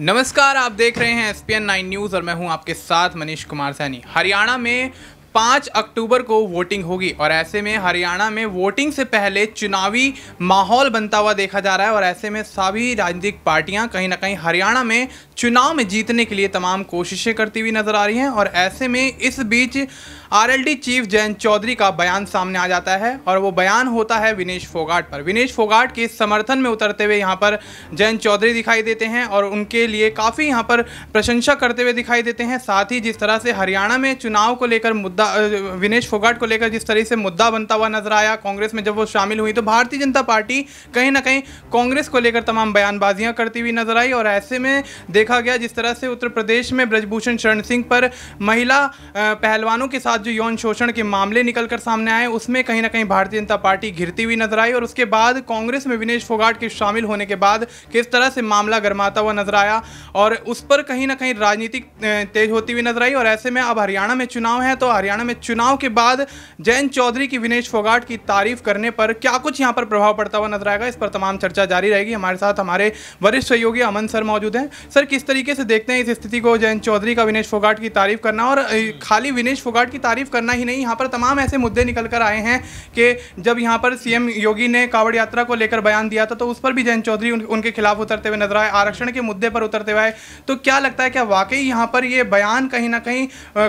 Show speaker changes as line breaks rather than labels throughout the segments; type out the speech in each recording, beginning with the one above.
नमस्कार आप देख रहे हैं S P N nine news और मैं हूं आपके साथ मनीष कुमार सैनी हरियाणा में पाँच अक्टूबर को वोटिंग होगी और ऐसे में हरियाणा में वोटिंग से पहले चुनावी माहौल बनता हुआ देखा जा रहा है और ऐसे में सभी राजनीतिक पार्टियां कहीं ना कहीं हरियाणा में चुनाव में जीतने के लिए तमाम कोशिशें करती हुई नज़र आ रही हैं और ऐसे में इस बीच आरएलडी चीफ जयंत चौधरी का बयान सामने आ जाता है और वो बयान होता है विनेश फोगाट पर विनेश फोगाट के समर्थन में उतरते हुए यहाँ पर जयंत चौधरी दिखाई देते हैं और उनके लिए काफ़ी यहाँ पर प्रशंसा करते हुए दिखाई देते हैं साथ ही जिस तरह से हरियाणा में चुनाव को लेकर मुद्दा विनेश फोगाट को लेकर जिस तरह से मुद्दा बनता हुआ नजर आया कांग्रेस में जब वो शामिल हुई तो भारतीय जनता पार्टी कहीं ना कहीं कांग्रेस को लेकर तमाम बयानबाजियां करती हुई नजर आई और ऐसे में देखा गया जिस तरह से उत्तर प्रदेश में ब्रजभूषण शरण सिंह पर महिला पहलवानों के साथ साथ जो यौन शोषण के मामले निकलकर सामने आए उसमें कहीं ना कहीं भारतीय जनता पार्टी घिरती हुई नजर आई और उसके बाद कांग्रेस में विनेश फोगाट के शामिल होने के बाद किस तरह से मामला गरमाता हुआ नजर आया और उस पर कहीं ना कहीं राजनीति तेज होती हुई नजर आई और ऐसे में अब हरियाणा में चुनाव है तो हरियाणा में चुनाव के बाद जयंत चौधरी की विनेश फोगाट की तारीफ करने पर क्या कुछ यहाँ पर प्रभाव पड़ता हुआ नजर आएगा इस पर तमाम चर्चा जारी रहेगी हमारे साथ हमारे वरिष्ठ सहयोगी अमन सर मौजूद हैं सर किस तरीके से देखते हैं इस स्थिति को जयंत चौधरी का विनेश फोगाट की तारीफ करना और खाली विनेश फोगाट की तारीफ करना ही नहीं यहाँ पर तमाम ऐसे मुद्दे निकल कर आए हैं कि जब यहाँ पर सीएम योगी ने कावड़ यात्रा को लेकर बयान दिया था तो उस पर भी जयंत चौधरी उनके खिलाफ उतरते हुए नजर आए आरक्षण के मुद्दे पर उतरते हुए तो क्या लगता है क्या वाकई यहाँ पर ये बयान कहीं ना कहीं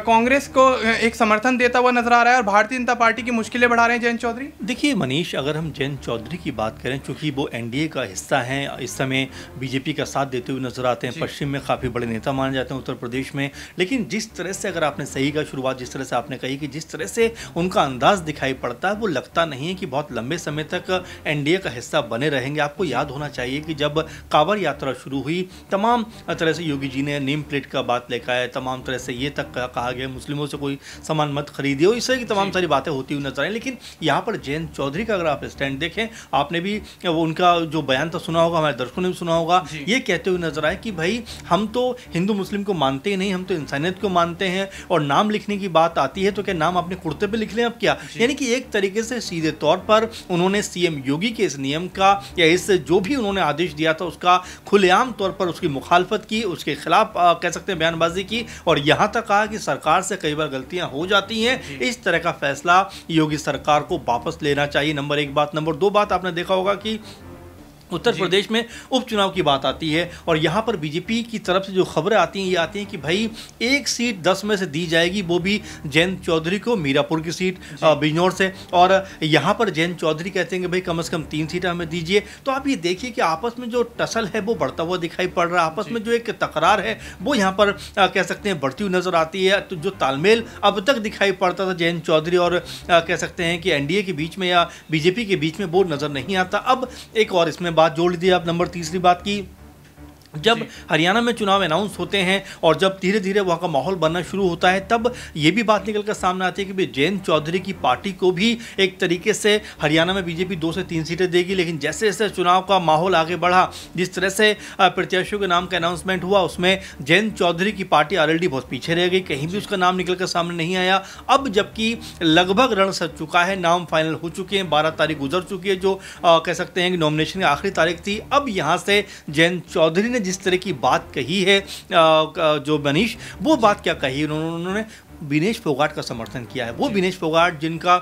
कांग्रेस को एक समर्थन देता हुआ नजर आ रहा है और भारतीय जनता पार्टी की मुश्किलें बढ़ा रहे हैं जयंत चौधरी देखिए
मनीष अगर हम जयंत चौधरी की बात करें चूंकि वो एनडीए का हिस्सा है इस समय बीजेपी का साथ देते हुए नजर आते हैं पश्चिम में काफ़ी बड़े नेता माने जाते हैं उत्तर प्रदेश में लेकिन जिस तरह से अगर आपने सही का शुरुआत जिस तरह से आप आपने कही कि जिस तरह से उनका अंदाज दिखाई पड़ता है वो लगता नहीं है कि बहुत लंबे समय तक एनडीए का हिस्सा बने रहेंगे आपको याद होना चाहिए कि जब कांवर यात्रा शुरू हुई तमाम तरह से योगी जी ने नेम प्लेट का बात लेकर आया तमाम तरह से ये तक कहा गया मुस्लिमों से कोई सामान मत खरीदे इस तरह की तमाम सारी बातें होती हुई नजर आई लेकिन यहाँ पर जयंत चौधरी का अगर आप स्टैंड देखें आपने भी उनका जो बयान था सुना होगा हमारे दर्शकों ने भी सुना होगा ये कहते हुए नजर आए कि भाई हम तो हिंदू मुस्लिम को मानते ही नहीं हम तो इंसानियत को मानते हैं और नाम लिखने की बात आती आती है तो क्या नाम अपने कुर्ते पे लिख लें अब क्या यानी कि एक तरीके से सीधे तौर पर उन्होंने सीएम योगी के इस नियम का या इस जो भी उन्होंने आदेश दिया था उसका खुलेआम तौर पर उसकी मुखालफत की उसके खिलाफ कह सकते हैं बयानबाजी की और यहाँ तक कहा कि सरकार से कई बार गलतियाँ हो जाती हैं इस तरह का फैसला योगी सरकार को वापस लेना चाहिए नंबर एक बात नंबर दो बात आपने देखा होगा कि उत्तर प्रदेश में उपचुनाव की बात आती है और यहाँ पर बीजेपी की तरफ से जो खबरें आती हैं ये आती हैं कि भाई एक सीट दस में से दी जाएगी वो भी जैन चौधरी को मीरापुर की सीट बिजनौर से और यहाँ पर जैन चौधरी कहते हैं कि भाई कम से कम तीन सीटें हमें दीजिए तो आप ये देखिए कि आपस में जो टसल है वो बढ़ता हुआ दिखाई पड़ रहा है आपस में जो एक तकरार है वो यहाँ पर कह सकते हैं बढ़ती हुई नजर आती है तो जो तालमेल अब तक दिखाई पड़ता था जैन चौधरी और कह सकते हैं कि एनडीए के बीच में या बीजेपी के बीच में वो नज़र नहीं आता अब एक और इसमें बात बात जोड़ लीजिए आप नंबर तीसरी बात की जब हरियाणा में चुनाव अनाउंस होते हैं और जब धीरे धीरे वहाँ का माहौल बनना शुरू होता है तब ये भी बात निकल कर सामने आती है कि भाई जयंत चौधरी की पार्टी को भी एक तरीके से हरियाणा में बीजेपी दो से तीन सीटें देगी लेकिन जैसे जैसे चुनाव का माहौल आगे बढ़ा जिस तरह से प्रत्याशियों के नाम का अनाउंसमेंट हुआ उसमें जयंत चौधरी की पार्टी ऑलरेडी बहुत पीछे रह गई कहीं भी उसका नाम निकल कर सामने नहीं आया अब जबकि लगभग रण सच चुका है नाम फाइनल हो चुके हैं बारह तारीख गुजर चुकी है जो कह सकते हैं कि नॉमिनेशन की आखिरी तारीख थी अब यहाँ से जयंत चौधरी ने जिस तरह की बात कही है जो मनीष वो बात क्या कही उन्होंने विनेश फोगाट का समर्थन किया है वो विनेश फोगाट जिनका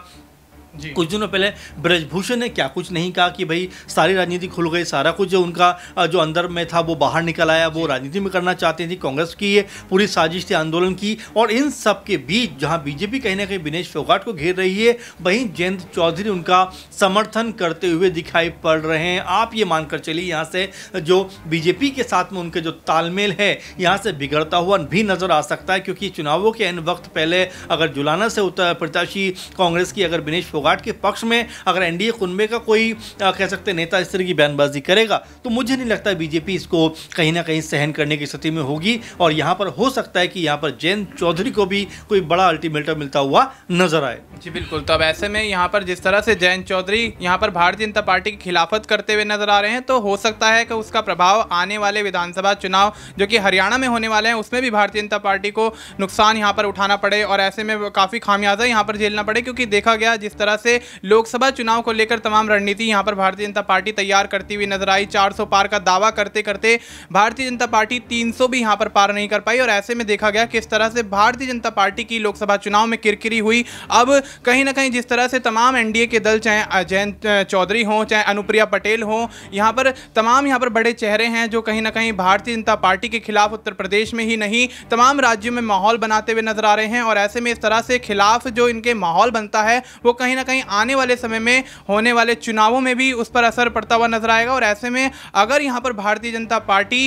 कुछ दिनों पहले ब्रजभूषण ने क्या कुछ नहीं कहा कि भाई सारी राजनीति खुल गई सारा कुछ जो उनका जो अंदर में था वो बाहर निकल आया वो राजनीति में करना चाहते थे कांग्रेस की ये पूरी साजिश थी आंदोलन की और इन सब के बीच जहां बीजेपी कहीं ना कहीं विनेश फोगाट को घेर रही है वहीं जयंत चौधरी उनका समर्थन करते हुए दिखाई पड़ रहे हैं आप ये मानकर चलिए यहाँ से जो बीजेपी के साथ में उनके जो तालमेल है यहाँ से बिगड़ता हुआ भी नजर आ सकता है क्योंकि चुनावों के इन वक्त पहले अगर जुलाना से उत्तर प्रत्याशी कांग्रेस की अगर विनेश फोगाट फोगाट के पक्ष में अगर एनडीए कुनबे का कोई कह सकते नेता इस तरह की बयानबाजी करेगा तो मुझे नहीं लगता बीजेपी इसको कहीं ना कहीं सहन करने की स्थिति में होगी और यहाँ पर हो सकता है कि यहाँ पर जैन चौधरी को भी कोई बड़ा अल्टीमेटम मिलता हुआ नजर आए
जी बिल्कुल तब तो ऐसे में यहाँ पर जिस तरह से जैन चौधरी यहाँ पर भारतीय जनता पार्टी की खिलाफत करते हुए नजर आ रहे हैं तो हो सकता है कि उसका प्रभाव आने वाले विधानसभा चुनाव जो कि हरियाणा में होने वाले हैं उसमें भी भारतीय जनता पार्टी को नुकसान यहाँ पर उठाना पड़े और ऐसे में काफ़ी खामियाजा यहाँ पर झेलना पड़े क्योंकि देखा गया जिस तरह तरह से लोकसभा चुनाव को लेकर तमाम रणनीति यहां पर भारतीय जनता पार्टी तैयार करती हुई नजर आई 400 पार का दावा करते करते भारतीय जनता पार्टी 300 भी यहां पर पार नहीं कर पाई और ऐसे में देखा गया किस तरह से भारतीय जनता पार्टी की लोकसभा चुनाव में किरकिरी हुई अब कहीं ना कहीं जिस तरह से तमाम एनडीए के दल चाहे जयंत चौधरी हों चाहे अनुप्रिया पटेल हों यहाँ पर तमाम यहाँ पर बड़े चेहरे हैं जो कहीं ना कहीं भारतीय जनता पार्टी के खिलाफ उत्तर प्रदेश में ही नहीं तमाम राज्यों में माहौल बनाते हुए नजर आ रहे हैं और ऐसे में इस तरह से खिलाफ जो इनके माहौल बनता है वो कहीं ना ना कहीं आने वाले समय में होने वाले चुनावों में भी उस पर असर पड़ता हुआ नजर आएगा और ऐसे में अगर यहाँ पर भारतीय जनता पार्टी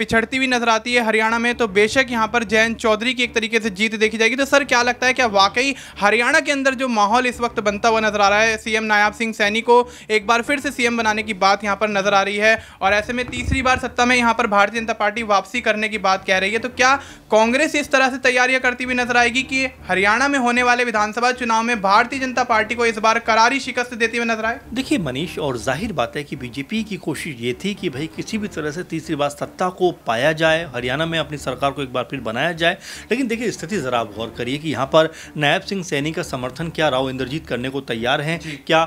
पिछड़ती हुई नजर आती है हरियाणा में तो बेशक यहाँ पर जैन चौधरी की एक तरीके से जीत देखी जाएगी तो सर क्या लगता है क्या वाकई हरियाणा के अंदर जो माहौल इस वक्त बनता हुआ नजर आ रहा है सीएम नायाब सिंह सैनी को एक बार फिर से सीएम बनाने की बात यहाँ पर नजर आ रही है और ऐसे में तीसरी बार सत्ता में यहाँ पर भारतीय जनता पार्टी वापसी करने की बात कह रही है तो क्या कांग्रेस इस तरह से तैयारियां करती हुई नजर आएगी कि हरियाणा में होने वाले विधानसभा चुनाव में भारतीय जनता पार्टी पार्टी को इस बार करारी शिकस्त देते हुए नजर आए देखिए मनीष और जाहिर बात है कि बीजेपी की कोशिश ये थी कि भाई किसी भी तरह से तीसरी बार सत्ता
को पाया जाए हरियाणा में अपनी सरकार को एक बार फिर बनाया जाए लेकिन देखिए स्थिति ज़रा आप गौर करिए कि यहाँ पर नायब सिंह सैनी का समर्थन क्या राव इंद्रजीत करने को तैयार है क्या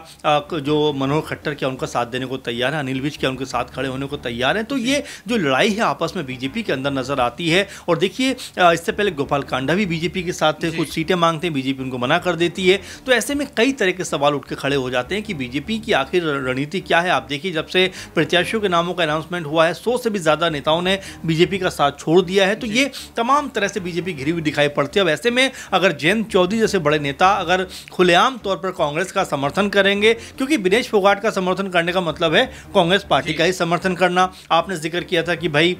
जो मनोहर खट्टर क्या उनका साथ देने को तैयार है अनिल विज क्या उनके साथ खड़े होने को तैयार है तो ये जो लड़ाई है आपस में बीजेपी के अंदर नज़र आती है और देखिए इससे पहले गोपाल कांडा भी बीजेपी के साथ थे कुछ सीटें मांगते हैं बीजेपी उनको मना कर देती है तो ऐसे में कई तरह के सवाल उठ के खड़े हो जाते हैं कि बीजेपी की आखिर रणनीति क्या है आप देखिए जब से प्रत्याशियों के नामों का अनाउंसमेंट हुआ है सौ से भी ज़्यादा नेताओं ने बीजेपी का साथ छोड़ दिया है तो ये तमाम तरह से बीजेपी घिरी हुई दिखाई पड़ती है अब ऐसे में अगर जयंत चौधरी जैसे बड़े नेता अगर खुलेआम तौर पर कांग्रेस का समर्थन करेंगे क्योंकि विनेश फोगाट का समर्थन करने का मतलब है कांग्रेस पार्टी का ही समर्थन करना आपने जिक्र किया था कि भाई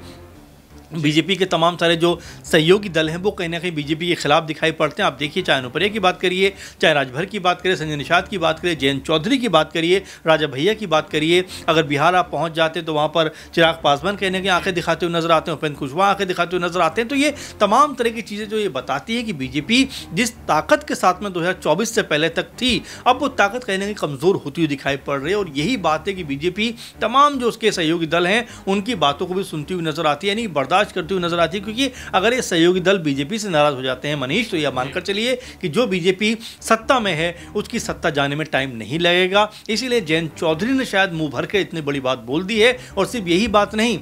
बीजेपी के तमाम सारे जो सहयोगी दल हैं वो कहीं ना कहीं बीजेपी के खिलाफ दिखाई पड़ते हैं आप देखिए चाहे अनुपरिया की बात करिए चाहे राजभर की बात करिए संजय निषाद की बात करिए जयंत चौधरी की बात करिए राजा भैया की बात करिए अगर बिहार आप पहुंच जाते तो वहाँ पर चिराग पासवान कहीं ना कहीं आंखें दिखाते हुए नजर आते हैं उपेंद्र कुशवाहा आंखें दिखाते हुए नजर आते हैं तो ये तमाम तरह की चीज़ें जो ये बताती है कि बीजेपी जिस ताकत के साथ में दो से पहले तक थी अब वो ताकत कहीं ना कहीं कमज़ोर होती हुई दिखाई पड़ रही है और यही बात है कि बीजेपी तमाम जो उसके सहयोगी दल हैं उनकी बातों को भी सुनती हुई नजर आती है यानी बर्दाश्त बर्दाश्त करती हुई नजर आती है क्योंकि अगर ये सहयोगी दल बीजेपी से नाराज हो जाते हैं मनीष तो यह मानकर चलिए कि जो बीजेपी सत्ता में है उसकी सत्ता जाने में टाइम नहीं लगेगा इसीलिए जयंत चौधरी ने शायद मुंह भर के इतनी बड़ी बात बोल दी है और सिर्फ यही बात नहीं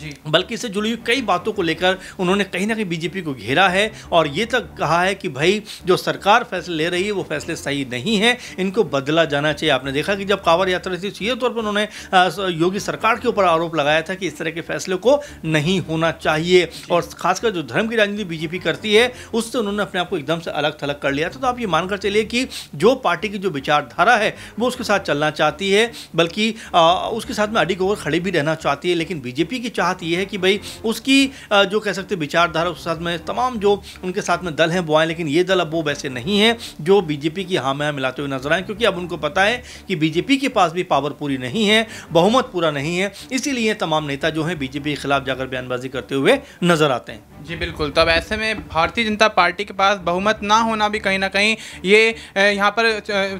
जी बल्कि इससे जुड़ी हुई कई बातों को लेकर उन्होंने कहीं ना कहीं बीजेपी को घेरा है और ये तक कहा है कि भाई जो सरकार फैसले ले रही है वो फैसले सही नहीं है इनको बदला जाना चाहिए आपने देखा कि जब कांवर यात्रा थी सीधे तौर पर उन्होंने योगी सरकार के ऊपर आरोप लगाया था कि इस तरह के फैसले को नहीं होना चाहिए और खासकर जो धर्म की राजनीति बीजेपी करती है उससे उन्होंने अपने आप को एकदम से अलग थलग कर लिया था तो आप ये मानकर चलिए कि जो पार्टी की जो विचारधारा है वो उसके साथ चलना चाहती है बल्कि उसके साथ में अडी गोवर खड़ी भी रहना चाहती है लेकिन बीजेपी की चाहत ये है कि भाई उसकी जो कह सकते विचारधारा उसके साथ में तमाम जो उनके साथ में दल हैं वो आए लेकिन ये दल अब वो वैसे नहीं है जो बीजेपी की हाँ में हाँ मिलाते हुए नजर आए क्योंकि अब उनको पता है कि बीजेपी के पास भी पावर पूरी नहीं है बहुमत पूरा नहीं है इसीलिए तमाम नेता जो हैं बीजेपी के खिलाफ जाकर बयानबाजी करते हुए नजर आते हैं
जी बिल्कुल तब तो ऐसे में भारतीय जनता पार्टी के पास बहुमत ना होना भी कहीं ना कहीं ये यहाँ पर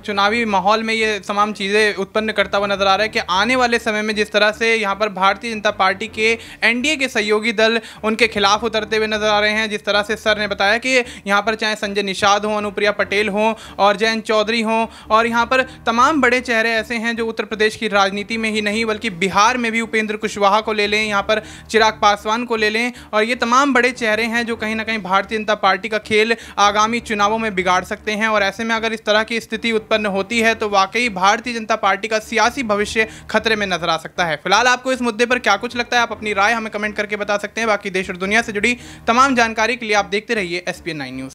चुनावी माहौल में ये तमाम चीज़ें उत्पन्न करता हुआ नज़र आ रहा है कि आने वाले समय में जिस तरह से यहाँ पर भारतीय जनता पार्टी के एनडीए के सहयोगी दल उनके खिलाफ उतरते हुए नज़र आ रहे हैं जिस तरह से सर ने बताया कि यहाँ पर चाहे संजय निषाद हों अनुप्रिया पटेल हों और जयंत चौधरी हों और यहाँ पर तमाम बड़े चेहरे ऐसे हैं जो उत्तर प्रदेश की राजनीति में ही नहीं बल्कि बिहार में भी उपेंद्र कुशवाहा को ले लें यहाँ पर चिराग पासवान को ले लें और ये तमाम बड़े चेहरे हैं जो कहीं ना कहीं भारतीय जनता पार्टी का खेल आगामी चुनावों में बिगाड़ सकते हैं और ऐसे में अगर इस तरह की स्थिति उत्पन्न होती है तो वाकई भारतीय जनता पार्टी का सियासी भविष्य खतरे में नजर आ सकता है फिलहाल आपको इस मुद्दे पर क्या कुछ लगता है आप अपनी राय हमें कमेंट करके बता सकते हैं बाकी देश और दुनिया से जुड़ी तमाम जानकारी के लिए आप देखते रहिए एस पी न्यूज़